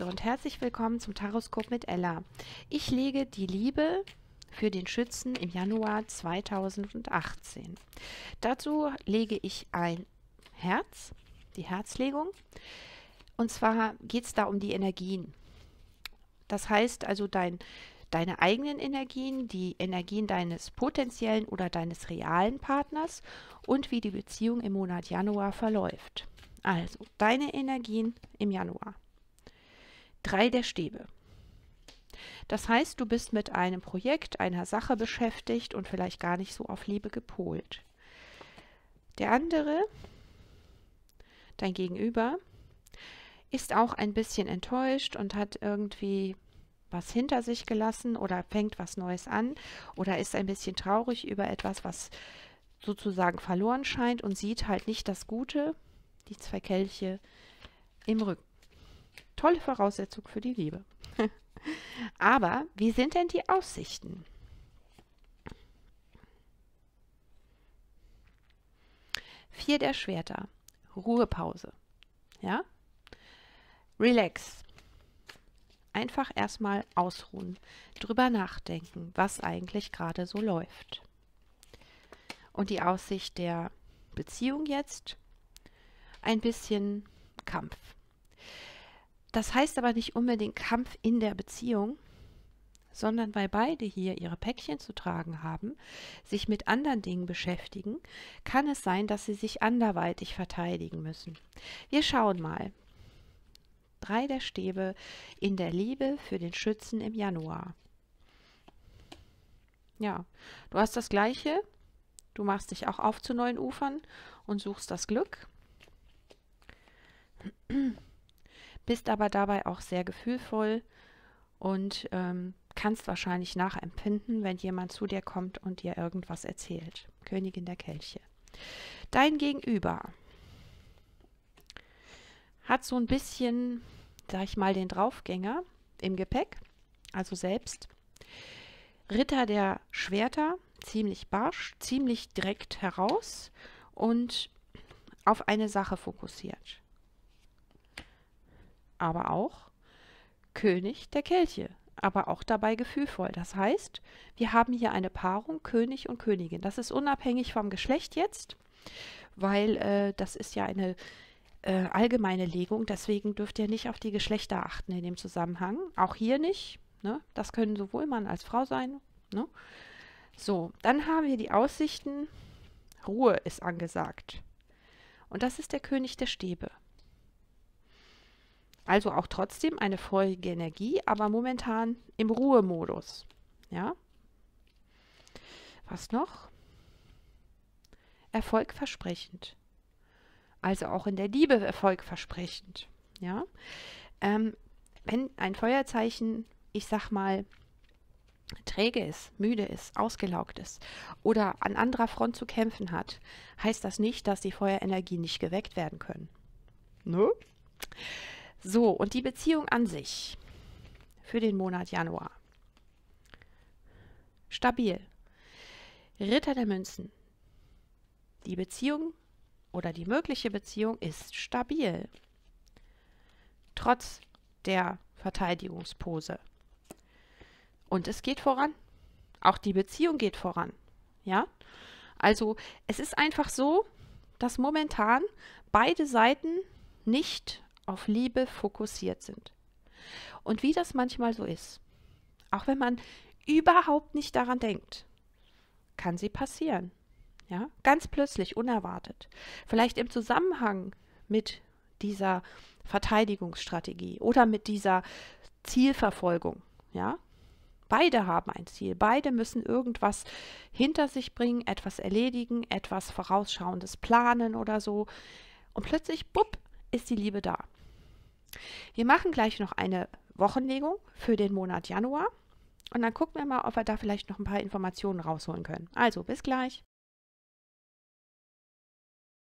Grüße und herzlich willkommen zum Taroskop mit Ella. Ich lege die Liebe für den Schützen im Januar 2018. Dazu lege ich ein Herz, die Herzlegung. Und zwar geht es da um die Energien. Das heißt also dein, deine eigenen Energien, die Energien deines potenziellen oder deines realen Partners und wie die Beziehung im Monat Januar verläuft. Also deine Energien im Januar drei der Stäbe. Das heißt, du bist mit einem Projekt, einer Sache beschäftigt und vielleicht gar nicht so auf Liebe gepolt. Der andere, dein Gegenüber, ist auch ein bisschen enttäuscht und hat irgendwie was hinter sich gelassen oder fängt was Neues an oder ist ein bisschen traurig über etwas, was sozusagen verloren scheint und sieht halt nicht das Gute, die zwei Kelche im Rücken. Tolle Voraussetzung für die Liebe. Aber wie sind denn die Aussichten? Vier der Schwerter. Ruhepause. Ja? Relax. Einfach erstmal ausruhen, drüber nachdenken, was eigentlich gerade so läuft. Und die Aussicht der Beziehung jetzt? Ein bisschen Kampf. Das heißt aber nicht unbedingt Kampf in der Beziehung, sondern weil beide hier ihre Päckchen zu tragen haben, sich mit anderen Dingen beschäftigen, kann es sein, dass sie sich anderweitig verteidigen müssen. Wir schauen mal. Drei der Stäbe in der Liebe für den Schützen im Januar. Ja, du hast das Gleiche. Du machst dich auch auf zu neuen Ufern und suchst das Glück bist aber dabei auch sehr gefühlvoll und ähm, kannst wahrscheinlich nachempfinden, wenn jemand zu dir kommt und dir irgendwas erzählt. Königin der Kelche. Dein Gegenüber hat so ein bisschen, sag ich mal, den Draufgänger im Gepäck, also selbst. Ritter der Schwerter, ziemlich barsch, ziemlich direkt heraus und auf eine Sache fokussiert aber auch König der Kelche, aber auch dabei gefühlvoll. Das heißt, wir haben hier eine Paarung König und Königin. Das ist unabhängig vom Geschlecht jetzt, weil äh, das ist ja eine äh, allgemeine Legung. Deswegen dürft ihr nicht auf die Geschlechter achten in dem Zusammenhang. Auch hier nicht. Ne? Das können sowohl Mann als Frau sein. Ne? So, dann haben wir die Aussichten. Ruhe ist angesagt. Und das ist der König der Stäbe. Also auch trotzdem eine feurige Energie, aber momentan im Ruhemodus. Ja? Was noch? Erfolgversprechend. Also auch in der Liebe erfolgversprechend. Ja? Ähm, wenn ein Feuerzeichen, ich sag mal, träge ist, müde ist, ausgelaugt ist oder an anderer Front zu kämpfen hat, heißt das nicht, dass die Feuerenergie nicht geweckt werden können. Ne? No? So, und die Beziehung an sich für den Monat Januar. Stabil. Ritter der Münzen. Die Beziehung oder die mögliche Beziehung ist stabil. Trotz der Verteidigungspose. Und es geht voran. Auch die Beziehung geht voran. Ja? Also, es ist einfach so, dass momentan beide Seiten nicht auf Liebe fokussiert sind. Und wie das manchmal so ist, auch wenn man überhaupt nicht daran denkt, kann sie passieren. Ja, ganz plötzlich, unerwartet. Vielleicht im Zusammenhang mit dieser Verteidigungsstrategie oder mit dieser Zielverfolgung, ja? Beide haben ein Ziel, beide müssen irgendwas hinter sich bringen, etwas erledigen, etwas vorausschauendes planen oder so. Und plötzlich, bupp, ist die Liebe da. Wir machen gleich noch eine Wochenlegung für den Monat Januar und dann gucken wir mal, ob wir da vielleicht noch ein paar Informationen rausholen können. Also, bis gleich.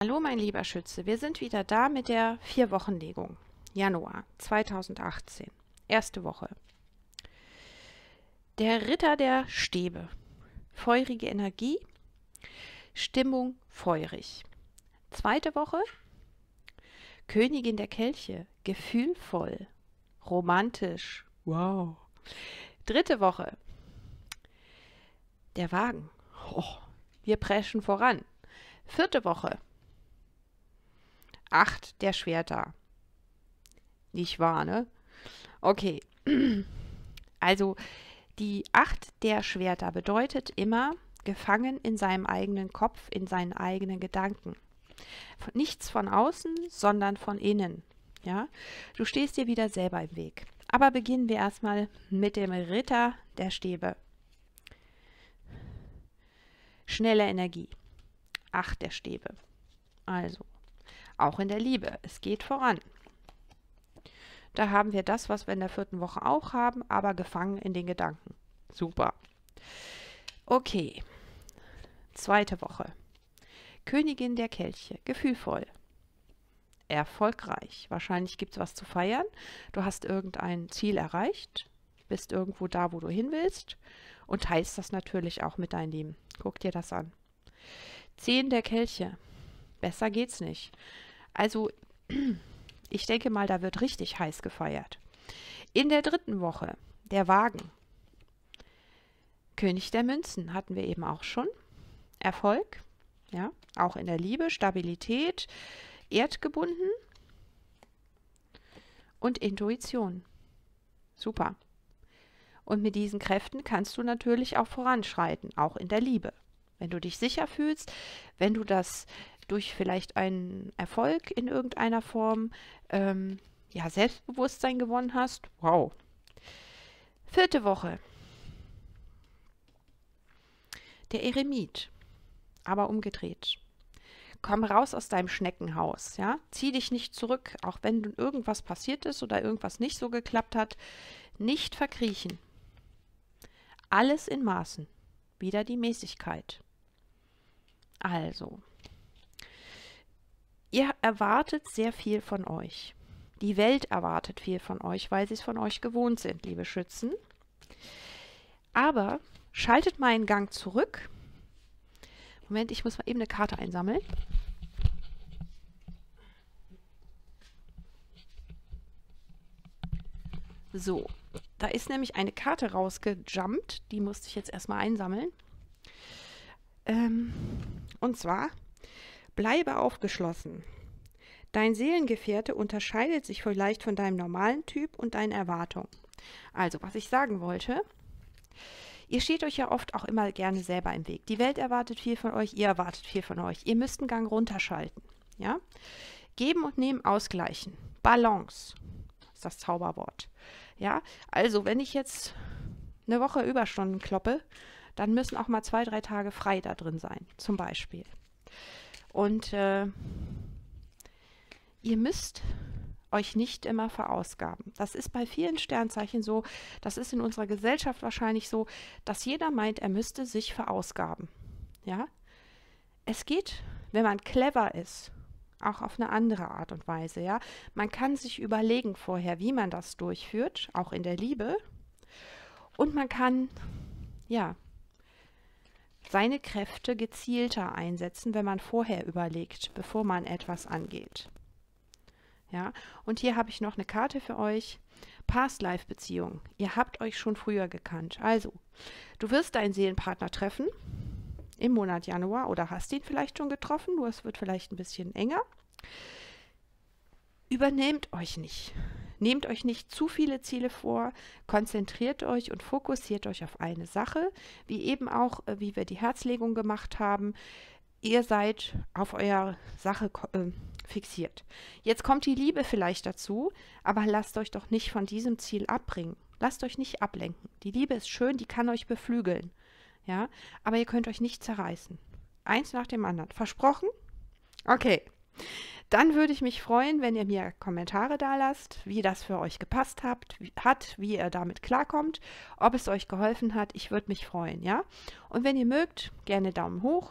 Hallo mein lieber Schütze, wir sind wieder da mit der vier wochenlegung Januar 2018, erste Woche. Der Ritter der Stäbe, feurige Energie, Stimmung feurig. Zweite Woche, Königin der Kelche, gefühlvoll, romantisch. Wow. Dritte Woche. Der Wagen. Oh, wir preschen voran. Vierte Woche. Acht der Schwerter. Nicht wahr, ne? Okay. Also die Acht der Schwerter bedeutet immer gefangen in seinem eigenen Kopf, in seinen eigenen Gedanken. Nichts von außen, sondern von innen. Ja, du stehst dir wieder selber im Weg. Aber beginnen wir erstmal mit dem Ritter der Stäbe. Schnelle Energie. Acht der Stäbe. Also, auch in der Liebe. Es geht voran. Da haben wir das, was wir in der vierten Woche auch haben, aber gefangen in den Gedanken. Super. Okay. Zweite Woche. Königin der Kelche, gefühlvoll. Erfolgreich. Wahrscheinlich gibt es was zu feiern. Du hast irgendein Ziel erreicht, bist irgendwo da, wo du hin willst und teilst das natürlich auch mit deinem Leben. Guck dir das an. Zehn der Kelche. Besser geht's nicht. Also, ich denke mal, da wird richtig heiß gefeiert. In der dritten Woche, der Wagen. König der Münzen hatten wir eben auch schon. Erfolg, ja, auch in der Liebe, Stabilität, erdgebunden und Intuition. Super. Und mit diesen Kräften kannst du natürlich auch voranschreiten, auch in der Liebe. Wenn du dich sicher fühlst, wenn du das durch vielleicht einen Erfolg in irgendeiner Form ähm, ja, Selbstbewusstsein gewonnen hast, wow. Vierte Woche. Der Eremit aber umgedreht. Komm raus aus deinem Schneckenhaus, ja? Zieh dich nicht zurück, auch wenn irgendwas passiert ist oder irgendwas nicht so geklappt hat. Nicht verkriechen. Alles in Maßen. Wieder die Mäßigkeit. Also, ihr erwartet sehr viel von euch. Die Welt erwartet viel von euch, weil sie es von euch gewohnt sind, liebe Schützen. Aber schaltet mal einen Gang zurück Moment, ich muss mal eben eine Karte einsammeln. So, da ist nämlich eine Karte rausgejumpt. Die musste ich jetzt erstmal einsammeln. Ähm, und zwar, bleibe aufgeschlossen. Dein Seelengefährte unterscheidet sich vielleicht von deinem normalen Typ und deinen Erwartungen. Also, was ich sagen wollte, Ihr steht euch ja oft auch immer gerne selber im Weg. Die Welt erwartet viel von euch, ihr erwartet viel von euch. Ihr müsst einen Gang runterschalten. Ja? Geben und nehmen ausgleichen. Balance ist das Zauberwort. Ja, also wenn ich jetzt eine Woche Überstunden kloppe, dann müssen auch mal zwei, drei Tage frei da drin sein, zum Beispiel. Und äh, ihr müsst euch nicht immer verausgaben. Das ist bei vielen Sternzeichen so, das ist in unserer Gesellschaft wahrscheinlich so, dass jeder meint, er müsste sich verausgaben. Ja? Es geht, wenn man clever ist, auch auf eine andere Art und Weise, ja? Man kann sich überlegen vorher, wie man das durchführt, auch in der Liebe. Und man kann ja seine Kräfte gezielter einsetzen, wenn man vorher überlegt, bevor man etwas angeht. Ja, und hier habe ich noch eine Karte für euch. Past-Life-Beziehung. Ihr habt euch schon früher gekannt. Also, du wirst deinen Seelenpartner treffen im Monat Januar oder hast ihn vielleicht schon getroffen, nur es wird vielleicht ein bisschen enger. Übernehmt euch nicht. Nehmt euch nicht zu viele Ziele vor, konzentriert euch und fokussiert euch auf eine Sache, wie eben auch, äh, wie wir die Herzlegung gemacht haben. Ihr seid auf eure Sache äh, fixiert. Jetzt kommt die Liebe vielleicht dazu, aber lasst euch doch nicht von diesem Ziel abbringen. Lasst euch nicht ablenken. Die Liebe ist schön, die kann euch beflügeln. Ja, aber ihr könnt euch nicht zerreißen. Eins nach dem anderen. Versprochen? Okay. Dann würde ich mich freuen, wenn ihr mir Kommentare da lasst, wie das für euch gepasst habt, wie, hat, wie ihr damit klarkommt, ob es euch geholfen hat. Ich würde mich freuen, ja? Und wenn ihr mögt, gerne Daumen hoch,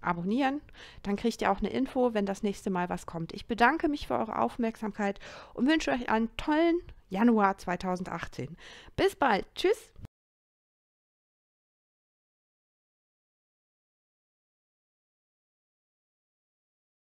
abonnieren. Dann kriegt ihr auch eine Info, wenn das nächste Mal was kommt. Ich bedanke mich für eure Aufmerksamkeit und wünsche euch einen tollen Januar 2018. Bis bald. Tschüss.